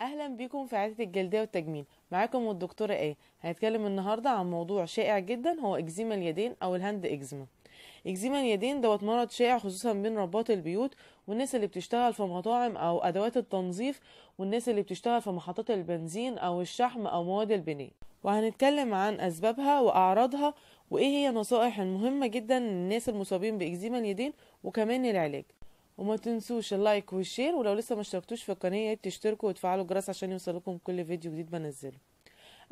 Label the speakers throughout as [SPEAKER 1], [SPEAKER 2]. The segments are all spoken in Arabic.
[SPEAKER 1] اهلا بيكم في عياده الجلديه والتجميل معاكم الدكتوره ايه هنتكلم النهارده عن موضوع شائع جدا هو اكزيما اليدين او الهاند اكزيما اكزيما اليدين دوت مرض شائع خصوصا بين رباط البيوت والناس اللي بتشتغل في مطاعم او ادوات التنظيف والناس اللي بتشتغل في محطات البنزين او الشحم او مواد البناء وهنتكلم عن اسبابها واعراضها وايه هي النصائح المهمه جدا للناس المصابين باكزيما اليدين وكمان العلاج وما تنسوش اللايك والشير ولو لسه ما اشتركتوش في القناه تشتركوا وتفعلوا الجرس عشان يوصلكم كل فيديو جديد بنزله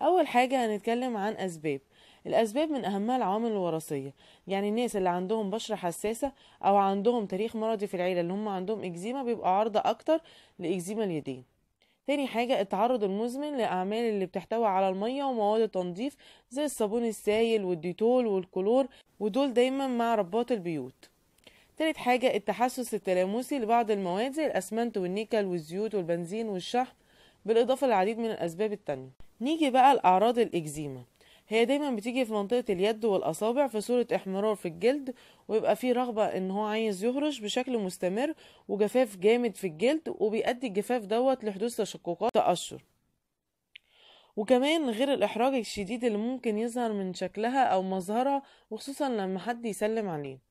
[SPEAKER 1] اول حاجه هنتكلم عن اسباب الاسباب من اهمها العوامل الوراثيه يعني الناس اللي عندهم بشره حساسه او عندهم تاريخ مرضي في العيله اللي هم عندهم اكزيما بيبقى عرضه اكتر لاكزيما اليدين تاني حاجة التعرض المزمن لأعمال اللي بتحتوي على المية ومواد التنظيف زي الصابون السائل والديتول والكلور ودول دايما مع رباط البيوت تالت حاجة التحسس التلامسي لبعض المواد زي الأسمنت والنيكل والزيوت والبنزين والشحم بالإضافة للعديد من الأسباب التانية نيجي بقى لأعراض الإكزيما هي دايما بتيجي في منطقة اليد والأصابع في صورة احمرار في الجلد ويبقى فيه رغبة إن هو عايز يهرش بشكل مستمر وجفاف جامد في الجلد وبيؤدي الجفاف دوت لحدوث تشققات تقشر وكمان غير الإحراج الشديد اللي ممكن يظهر من شكلها أو مظهرها وخصوصا لما حد يسلم عليه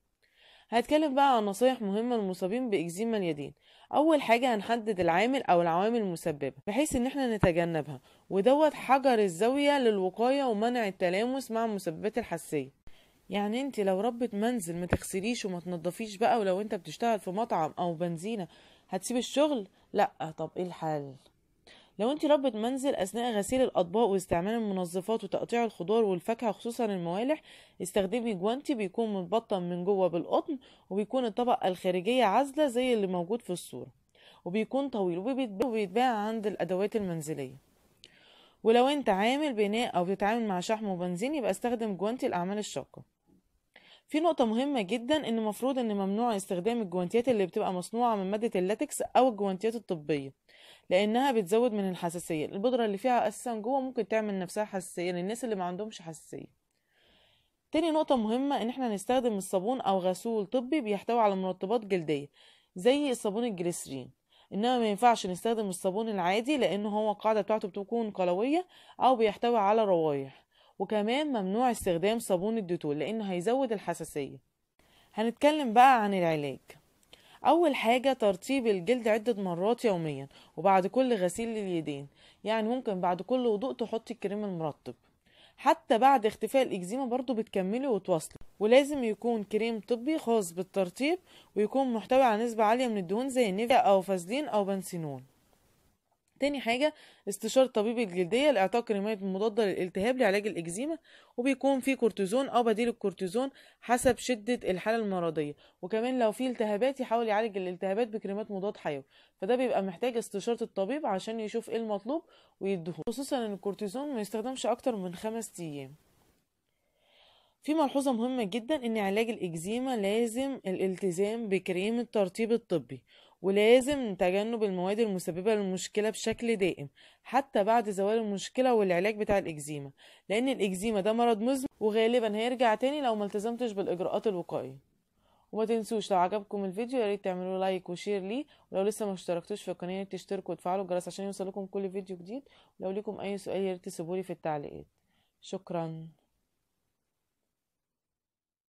[SPEAKER 1] هتكلم بقى عن نصايح مهمة للمصابين بإكزيما اليدين أول حاجة هنحدد العامل أو العوامل المسببة بحيث إن احنا نتجنبها ودوت حجر الزاوية للوقاية ومنع التلامس مع المسببات الحسية يعني انت لو ربة منزل ما تغسليش وما تنضفيش بقى ولو انت بتشتغل في مطعم او بنزينة هتسيب الشغل لا طب ايه الحل لو انت ربة منزل اثناء غسيل الاطباق واستعمال المنظفات وتقطيع الخضار والفاكهه خصوصا الموالح استخدمي جوانتي بيكون متبطن من جوه بالقطن وبيكون الطبقه الخارجيه عازله زي اللي موجود في الصوره وبيكون طويل وبيتباع عند الادوات المنزليه ولو انت عامل بناء او بتتعامل مع شحم وبنزين يبقى استخدم جوانتي الاعمال الشاقه في نقطة مهمة جدا ان المفروض ان ممنوع استخدام الجوانتيات اللي بتبقى مصنوعة من مادة اللاتكس او الجوانتيات الطبية لانها بتزود من الحساسيه البودره اللي فيها اساسا جوه ممكن تعمل نفسها حساسيه للناس اللي ما عندهمش حساسيه تاني نقطة مهمة إن إحنا نستخدم الصابون أو غسول طبي بيحتوي على مرطبات جلدية زي الصابون الجليسرين إنما ما ينفعش نستخدم الصابون العادي لأن هو القاعدة بتاعته بتكون قلوية أو بيحتوي على روايح وكمان ممنوع استخدام صابون الديتول لأنه هيزود الحساسية هنتكلم بقى عن العلاج اول حاجه ترطيب الجلد عده مرات يوميا وبعد كل غسيل لليدين يعني ممكن بعد كل وضوء تحطي الكريم المرطب حتى بعد اختفاء الاكزيما برضو بتكملي وتواصلي ولازم يكون كريم طبي خاص بالترطيب ويكون محتوي على نسبه عاليه من الدهون زي النيفيا او فازلين او بنسينول تاني حاجة استشارة طبيب الجلدية لإعطاء كريمات مضادة للالتهاب لعلاج الإكزيما وبيكون فيه كورتيزون أو بديل الكورتيزون حسب شدة الحالة المرضية وكمان لو فيه التهابات يحاول يعالج الالتهابات بكريمات مضاد حيوي فده بيبقى محتاج استشارة الطبيب عشان يشوف إيه المطلوب ويديه خصوصا إن الكورتيزون ما يستخدمش أكتر من خمس أيام في ملحوظة مهمة جدا إن علاج الإكزيما لازم الالتزام بكريم الترطيب الطبي ولازم تجنب المواد المسببة للمشكلة بشكل دائم حتى بعد زوال المشكلة والعلاج بتاع الإكزيما لأن الإكزيما ده مرض مزمن وغالبا هيرجع تاني لو ملتزمتش بالإجراءات الوقائية وما تنسوش لو عجبكم الفيديو ياريت تعملوا لايك وشير ليه ولو لسه ما اشتركتوش في القناة تشتركوا وتفعلوا الجرس عشان يوصلكم كل فيديو جديد ولو ليكم أي سؤال ياريت تسيبولي في التعليقات شكرا